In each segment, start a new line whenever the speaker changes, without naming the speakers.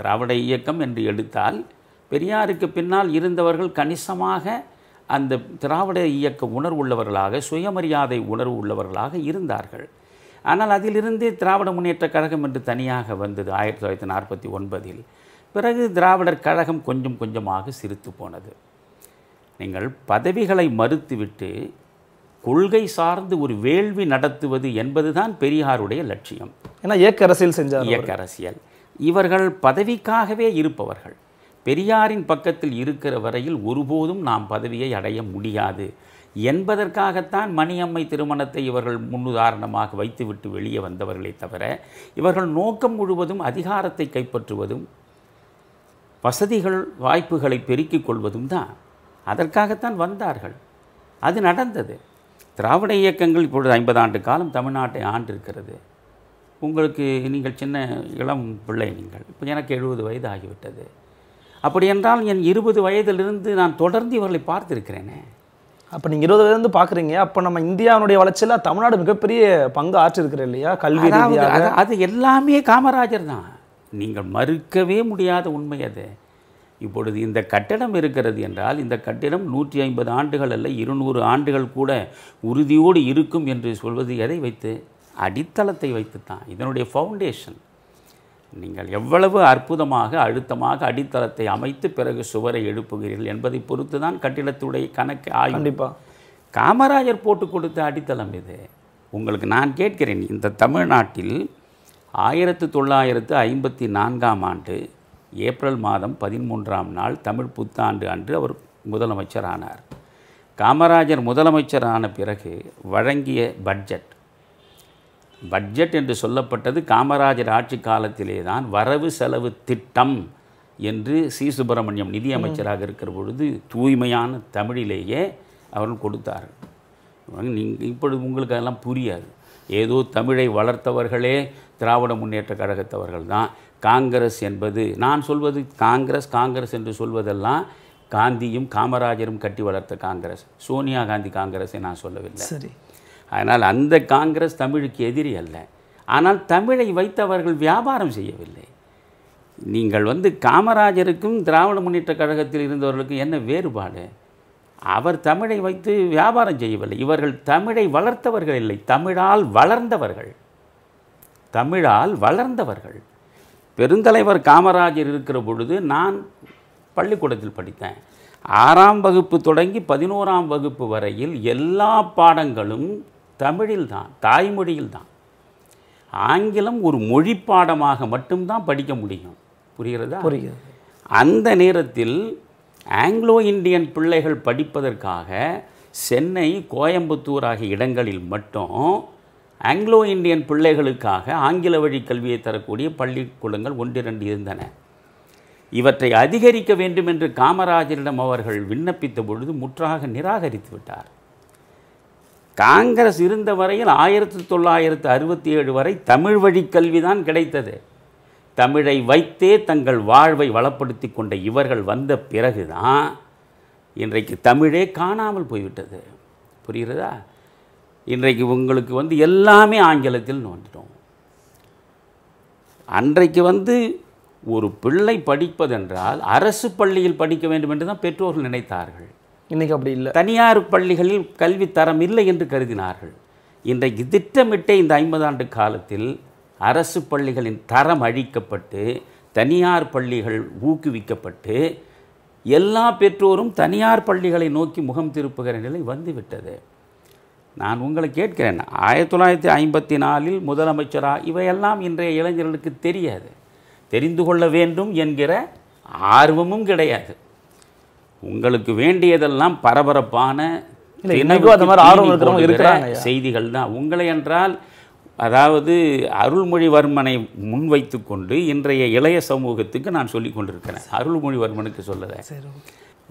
திராவிட இயக்கம் என்று எடுத்தால் பெரியாருக்கு பின்னால் இருந்தவர்கள் கணிசமாக அந்த திராவிட இயக்க உணர்வு உள்ளவர்களாக சுயமரியாதை உணர்வு உள்ளவர்களாக இருந்தார்கள் ஆனால் அதிலிருந்து திராவிட முன்னேற்ற கழகம் என்று தனியாக வந்தது ஆயிரத்தி தொள்ளாயிரத்தி நாற்பத்தி ஒன்பதில் பிறகு திராவிடர் கழகம் கொஞ்சம் கொஞ்சமாக சிரித்து போனது நீங்கள் பதவிகளை மறுத்துவிட்டு கொள்கை சார்ந்து ஒரு வேள்வி நடத்துவது என்பதுதான் பெரியாருடைய லட்சியம் ஏன்னா இயக்க அரசியல் செஞ்சார் இயக்க அரசியல் இவர்கள் பதவிக்காகவே இருப்பவர்கள் பெரியாரின் பக்கத்தில் இருக்கிற வரையில் ஒருபோதும் நாம் பதவியை அடைய முடியாது என்பதற்காகத்தான் மணியம்மை திருமணத்தை இவர்கள் முன்னுதாரணமாக வைத்துவிட்டு வெளியே வந்தவர்களே தவிர இவர்கள் நோக்கம் முழுவதும் அதிகாரத்தை கைப்பற்றுவதும் வசதிகள் வாய்ப்புகளை பெருக்கிக் கொள்வதும் தான் அதற்காகத்தான் வந்தார்கள் அது நடந்தது திராவிட இயக்கங்கள் இப்பொழுது ஐம்பது ஆண்டு காலம் தமிழ்நாட்டை ஆண்டிருக்கிறது உங்களுக்கு நீங்கள் சின்ன இளம் பிள்ளை நீங்கள் இப்போ எனக்கு எழுபது வயது ஆகிவிட்டது அப்படி என்றால் என் இருபது வயதிலிருந்து நான் தொடர்ந்து இவர்களை பார்த்துருக்கிறேனே அப்போ நீங்கள் இருபது வயதுலேருந்து பார்க்குறீங்க அப்போ நம்ம இந்தியாவுடைய வளர்ச்சியில் தமிழ்நாடு மிகப்பெரிய பங்கு ஆற்றிருக்கிற இல்லையா கல்வி அது எல்லாமே காமராஜர் தான் நீங்கள் மறுக்கவே முடியாத உண்மை அது இப்பொழுது இந்த கட்டடம் இருக்கிறது என்றால் இந்த கட்டிடம் நூற்றி ஐம்பது ஆண்டுகள் அல்ல இருநூறு ஆண்டுகள் கூட உறுதியோடு இருக்கும் என்று சொல்வது எதை வைத்து அடித்தளத்தை வைத்து தான் இதனுடைய ஃபவுண்டேஷன் நீங்கள் எவ்வளவு அற்புதமாக அழுத்தமாக அடித்தளத்தை அமைத்து பிறகு சுவரை எழுப்புகிறீர்கள் என்பதை பொறுத்து தான் கட்டிடத்துடைய கணக்கு ஆய்வு கண்டிப்பாக காமராஜர் போட்டு கொடுத்த அடித்தளம் இது உங்களுக்கு நான் கேட்கிறேன் இந்த தமிழ்நாட்டில் ஆயிரத்து தொள்ளாயிரத்து ஐம்பத்தி நான்காம் ஆண்டு ஏப்ரல் மாதம் பதிமூன்றாம் நாள் தமிழ் புத்தாண்டு அன்று அவர் முதலமைச்சர் ஆனார் காமராஜர் முதலமைச்சரான பிறகு வழங்கிய பட்ஜெட் பட்ஜெட் என்று சொல்லப்பட்டது காமராஜர் ஆட்சி காலத்திலே தான் வரவு செலவு திட்டம் என்று சி சுப்பிரமணியம் நிதியமைச்சராக இருக்கிற பொழுது தூய்மையான தமிழிலேயே அவர்கள் கொடுத்தார்கள் நீங்கள் இப்பொழுது உங்களுக்கு அதெல்லாம் புரியாது ஏதோ தமிழை வளர்த்தவர்களே திராவிட முன்னேற்ற கழகத்தவர்கள் தான் காங்கிரஸ் என்பது நான் சொல்வது காங்கிரஸ் காங்கிரஸ் என்று சொல்வதெல்லாம் காந்தியும் காமராஜரும் கட்டி வளர்த்த காங்கிரஸ் சோனியா காந்தி காங்கிரஸை நான் சொல்லவில்லை சரி அதனால் அந்த காங்கிரஸ் தமிழுக்கு எதிரி அல்ல ஆனால் தமிழை வைத்து அவர்கள் வியாபாரம் செய்யவில்லை நீங்கள் வந்து காமராஜருக்கும் திராவிட முன்னேற்ற கழகத்தில் இருந்தவர்களுக்கும் என்ன வேறுபாடு அவர் தமிழை வைத்து வியாபாரம் செய்யவில்லை இவர்கள் தமிழை வளர்த்தவர்கள் இல்லை தமிழால் வளர்ந்தவர்கள் தமிழால் வளர்ந்தவர்கள் பெருந்தலைவர் காமராஜர் இருக்கிற பொழுது நான் பள்ளிக்கூடத்தில் படித்தேன் ஆறாம் வகுப்பு தொடங்கி பதினோராம் வகுப்பு வரையில் எல்லா பாடங்களும் தமிழில் தான் தாய்மொழியில் தான் ஆங்கிலம் ஒரு மொழி பாடமாக மட்டும்தான் படிக்க முடியும் புரிகிறதா புரிகிறது அந்த நேரத்தில் ஆங்கிலோ இந்தியன் பிள்ளைகள் படிப்பதற்காக சென்னை கோயம்புத்தூர் ஆகிய இடங்களில் மட்டும் ஆங்கிலோ இந்தியன் பிள்ளைகளுக்காக ஆங்கில வழி கல்வியை தரக்கூடிய பள்ளிக்கூடங்கள் ஒன்றிரண்டு இருந்தன இவற்றை அதிகரிக்க வேண்டும் என்று காமராஜரிடம் அவர்கள் விண்ணப்பித்த பொழுது முற்றாக நிராகரித்து விட்டார் காங்கிரஸ் இருந்த வரையில் ஆயிரத்தி தொள்ளாயிரத்து அறுபத்தி ஏழு வரை தமிழ் வழி கல்வி தான் கிடைத்தது தமிழை வைத்தே தங்கள் வாழ்வை வளப்படுத்தி கொண்ட இவர்கள் வந்த பிறகுதான் இன்றைக்கு தமிழே காணாமல் போய்விட்டது புரிகிறதா இன்றைக்கு உங்களுக்கு வந்து எல்லாமே ஆங்கிலத்தில் வந்துட்டோம் அன்றைக்கு வந்து ஒரு பிள்ளை படிப்பதென்றால் அரசு பள்ளியில் படிக்க வேண்டும் என்று தான் பெற்றோர்கள் நினைத்தார்கள் இன்றைக்கி அப்படி இல்லை தனியார் பள்ளிகளில் கல்வி தரம் இல்லை என்று கருதினார்கள் இன்றைக்கு திட்டமிட்டே இந்த ஐம்பது ஆண்டு காலத்தில் அரசு பள்ளிகளின் தரம் அழிக்கப்பட்டு தனியார் பள்ளிகள் ஊக்குவிக்கப்பட்டு எல்லா பெற்றோரும் தனியார் பள்ளிகளை நோக்கி முகம் திருப்புகிற நிலை வந்துவிட்டது நான் உங்களை கேட்கிறேன் ஆயிரத்தி தொள்ளாயிரத்தி ஐம்பத்தி நாலில் முதலமைச்சரா இவையெல்லாம் இன்றைய இளைஞர்களுக்கு தெரியாது தெரிந்து கொள்ள வேண்டும் என்கிற ஆர்வமும் கிடையாது உங்களுக்கு வேண்டியதெல்லாம் பரபரப்பான செய்திகள் தான் உங்களை என்றால் அதாவது அருள்மொழிவர்மனை முன்வைத்து கொண்டு இன்றைய இளைய சமூகத்துக்கு நான் சொல்லி கொண்டிருக்கிறேன் அருள்மொழிவர்மனுக்கு சொல்லலை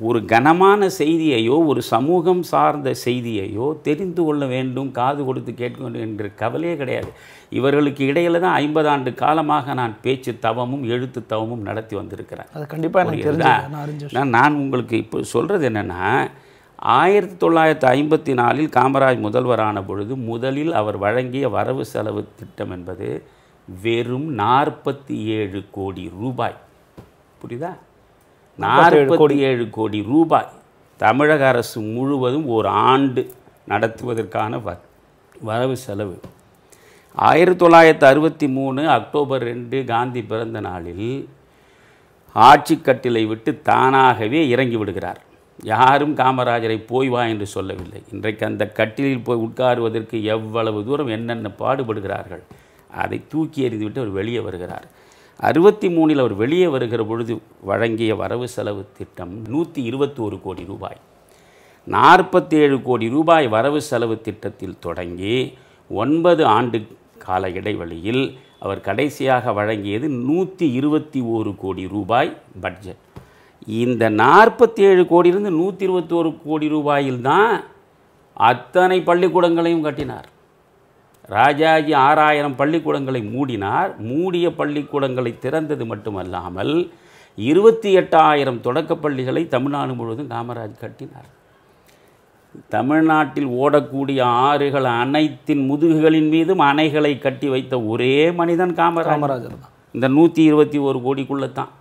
ஒரு கனமான செய்தியையோ ஒரு சமூகம் சார்ந்த செய்தியையோ தெரிந்து கொள்ள வேண்டும் காது கொடுத்து கேட்க வேண்டும் என்ற கவலையே கிடையாது இவர்களுக்கு இடையில் தான் ஐம்பது ஆண்டு காலமாக நான் பேச்சு தவமும் எழுத்து தவமும் நடத்தி வந்திருக்கிறேன் அது கண்டிப்பாக நான் உங்களுக்கு இப்போ சொல்கிறது என்னென்னா ஆயிரத்தி தொள்ளாயிரத்தி ஐம்பத்தி நாலில் காமராஜ் முதல்வரான பொழுது முதலில் அவர் வழங்கிய வரவு செலவு திட்டம் என்பது வெறும் நாற்பத்தி ஏழு கோடி ரூபாய் புரியுதா நாற்பத்தி ஏழு கோடி ரூபாய் தமிழக அரசு முழுவதும் ஒரு ஆண்டு நடத்துவதற்கான வ வரவு செலவு ஆயிரத்தி தொள்ளாயிரத்தி அறுபத்தி மூணு அக்டோபர் ரெண்டு காந்தி பிறந்த நாளில் ஆட்சி கட்டிலை விட்டு தானாகவே இறங்கி விடுகிறார் யாரும் காமராஜரை போய் வா என்று சொல்லவில்லை இன்றைக்கு அந்த கட்டிலில் போய் உட்காருவதற்கு எவ்வளவு தூரம் என்னென்ன பாடுபடுகிறார்கள் அதை தூக்கி எறிந்துவிட்டு அவர் வெளியே வருகிறார் அறுபத்தி மூணில் அவர் வெளியே வருகிற பொழுது வழங்கிய வரவு செலவு திட்டம் நூற்றி இருபத்தோரு கோடி ரூபாய் நாற்பத்தேழு கோடி ரூபாய் வரவு செலவு திட்டத்தில் தொடங்கி ஒன்பது ஆண்டு கால இடைவெளியில் அவர் கடைசியாக வழங்கியது நூற்றி இருபத்தி ஓரு கோடி ரூபாய் பட்ஜெட் இந்த நாற்பத்தி ஏழு கோடியிலிருந்து நூற்றி இருபத்தோரு கோடி ரூபாயில் தான் அத்தனை பள்ளிக்கூடங்களையும் கட்டினார் ராஜாஜி ஆறாயிரம் பள்ளிக்கூடங்களை மூடினார் மூடிய பள்ளிக்கூடங்களை திறந்தது மட்டுமல்லாமல் இருபத்தி எட்டாயிரம் தொடக்கப் பள்ளிகளை தமிழ்நாடு முழுவதும் காமராஜ் கட்டினார் தமிழ்நாட்டில் ஓடக்கூடிய ஆறுகள் அனைத்தின் முதுகுகளின் மீதும் அணைகளை கட்டி வைத்த ஒரே மனிதன் காமராஜ் காமராஜர் தான் இந்த நூற்றி இருபத்தி ஒரு கோடிக்குள்ளே தான்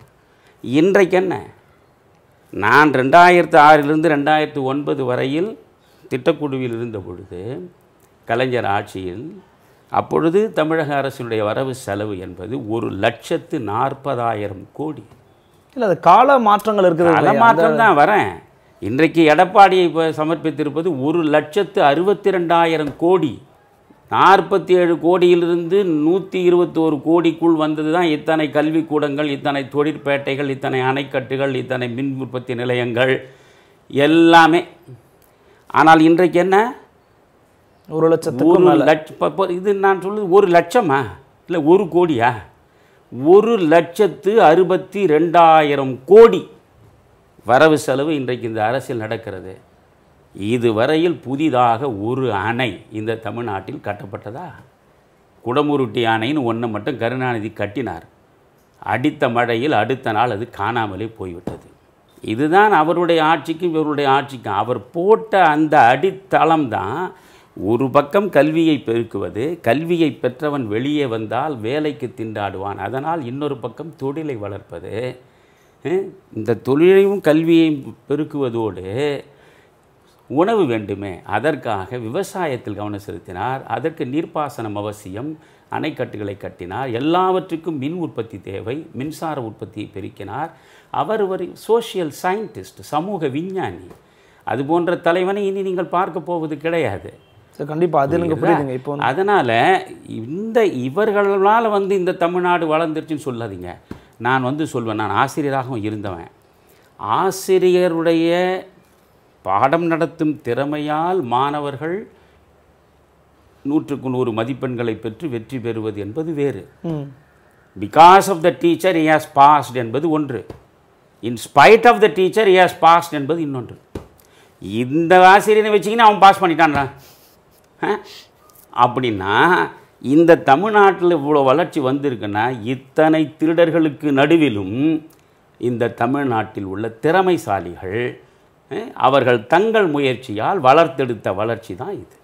இன்றைக்கு என்ன நான் ரெண்டாயிரத்து ஆறிலிருந்து ரெண்டாயிரத்து ஒன்பது வரையில் திட்டக்குழுவில் இருந்த பொழுது கலைஞர் ஆட்சியில் அப்பொழுது தமிழக அரசினுடைய வரவு செலவு என்பது ஒரு லட்சத்து நாற்பதாயிரம் கோடி இல்லை அது கால மாற்றங்கள் இருக்குது கால மாற்றம் தான் வரேன் இன்றைக்கு எடப்பாடியை இப்போ சமர்ப்பித்திருப்பது ஒரு லட்சத்து அறுபத்தி ரெண்டாயிரம் கோடி நாற்பத்தி ஏழு கோடியிலிருந்து நூற்றி இருபத்தோரு கோடிக்குள் வந்தது தான் இத்தனை கல்விக்கூடங்கள் இத்தனை தொழிற்பேட்டைகள் இத்தனை அணைக்கட்டுகள் இத்தனை மின் உற்பத்தி நிலையங்கள் எல்லாமே ஆனால் இன்றைக்கு என்ன ஒரு லட்சத்துக்கு ஒரு லட்ச இது நான் சொல்லுது ஒரு லட்சமா இல்லை ஒரு கோடியா ஒரு லட்சத்து அறுபத்தி ரெண்டாயிரம் கோடி வரவு செலவு இன்றைக்கு இந்த அரசியல் நடக்கிறது இதுவரையில் புதிதாக ஒரு அணை இந்த தமிழ்நாட்டில் கட்டப்பட்டதா குடமுருட்டி அணைன்னு ஒன்று மட்டும் கருணாநிதி கட்டினார் அடித்த மழையில் அடுத்த நாள் அது காணாமலே போய்விட்டது இதுதான் அவருடைய ஆட்சிக்கும் இவருடைய ஆட்சிக்கும் அவர் போட்ட அந்த அடித்தளம் தான் ஒரு பக்கம் கல்வியை பெருக்குவது கல்வியை பெற்றவன் வெளியே வந்தால் வேலைக்கு திண்டாடுவான் அதனால் இன்னொரு பக்கம் தொழிலை வளர்ப்பது இந்த தொழிலையும் கல்வியையும் பெருக்குவதோடு உணவு வேண்டுமே அதற்காக விவசாயத்தில் கவனம் செலுத்தினார் அதற்கு நீர்ப்பாசனம் அவசியம் அணைக்கட்டுகளை கட்டினார் எல்லாவற்றுக்கும் மின் உற்பத்தி தேவை மின்சார உற்பத்தியை பெருக்கினார் அவர் ஒரு சோசியல் சயின்டிஸ்ட் சமூக விஞ்ஞானி அது போன்ற தலைவனை இனி நீங்கள் பார்க்க போவது கிடையாது கண்டிப்பா கண்டிப்பாக அது எனக்கு புரியுதுங்க இப்போ அதனால் இந்த இவர்களால் வந்து இந்த தமிழ்நாடு வளர்ந்துருச்சுன்னு சொல்லாதீங்க நான் வந்து சொல்வேன் நான் ஆசிரியராகவும் இருந்தவன் ஆசிரியருடைய பாடம் நடத்தும் திறமையால் மாணவர்கள் நூற்றுக்கு நூறு மதிப்பெண்களை பெற்று வெற்றி பெறுவது என்பது வேறு because of the teacher has passed என்பது ஒன்று in spite of the teacher has passed என்பது இன்னொன்று இந்த ஆசிரியனை வச்சிங்கன்னா அவன் பாஸ் பண்ணிட்டான்டா அப்படின்னா இந்த தமிழ்நாட்டில் இவ்வளோ வளர்ச்சி வந்திருக்குன்னா இத்தனை திருடர்களுக்கு நடுவிலும் இந்த தமிழ்நாட்டில் உள்ள திறமைசாலிகள் அவர்கள் தங்கள் முயற்சியால் வளர்த்தெடுத்த வளர்ச்சி தான் இது